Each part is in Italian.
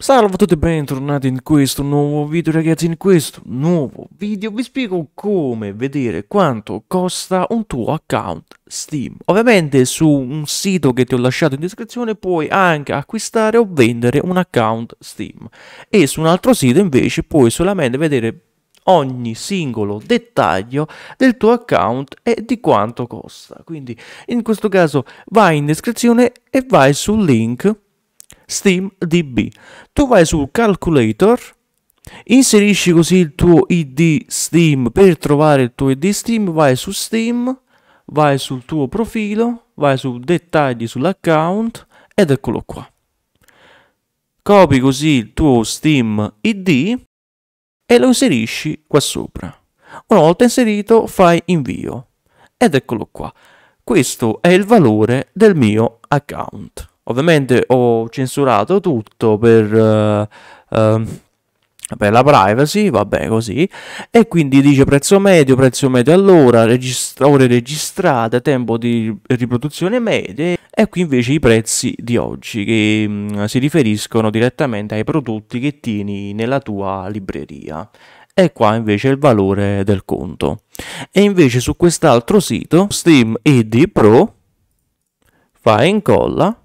Salve a tutti e bentornati in questo nuovo video ragazzi, in questo nuovo video vi spiego come vedere quanto costa un tuo account Steam. Ovviamente su un sito che ti ho lasciato in descrizione puoi anche acquistare o vendere un account Steam e su un altro sito invece puoi solamente vedere ogni singolo dettaglio del tuo account e di quanto costa. Quindi in questo caso vai in descrizione e vai sul link SteamDB. Tu vai sul calculator, inserisci così il tuo ID Steam per trovare il tuo ID Steam, vai su Steam, vai sul tuo profilo, vai su dettagli sull'account ed eccolo qua. Copi così il tuo Steam ID e lo inserisci qua sopra. Una volta inserito fai invio ed eccolo qua. Questo è il valore del mio account. Ovviamente ho censurato tutto per, uh, uh, per la privacy, vabbè così, e quindi dice prezzo medio, prezzo medio all'ora, registra- ore registrate, tempo di riproduzione medie, e qui invece i prezzi di oggi che mh, mm, si riferiscono direttamente ai prodotti che tieni nella tua libreria e qua invece il valore del conto. E invece su quest'altro sito, Steam ID Pro, fa incolla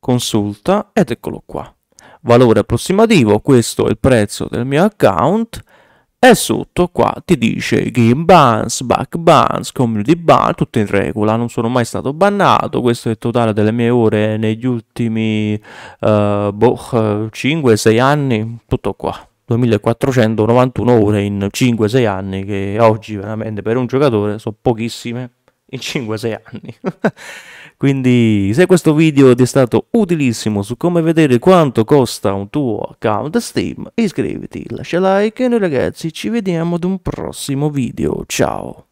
consulta ed eccolo qua. Valore approssimativo, questo è il prezzo del mio account e sotto qua ti dice game bans, back bans, community ban, tutto in regola, non sono mai stato bannato, questo è il totale delle mie ore negli ultimi uh, boh, 5-6 eh, anni, tutto qua. 2491 ore in 5-6 anni che oggi veramente per un giocatore sono pochissime in 5-6 anni Quindi se questo video ti è stato utilissimo su come vedere quanto costa un tuo account Steam, iscriviti, lascia like e noi ragazzi ci vediamo ad un prossimo video. Ciao!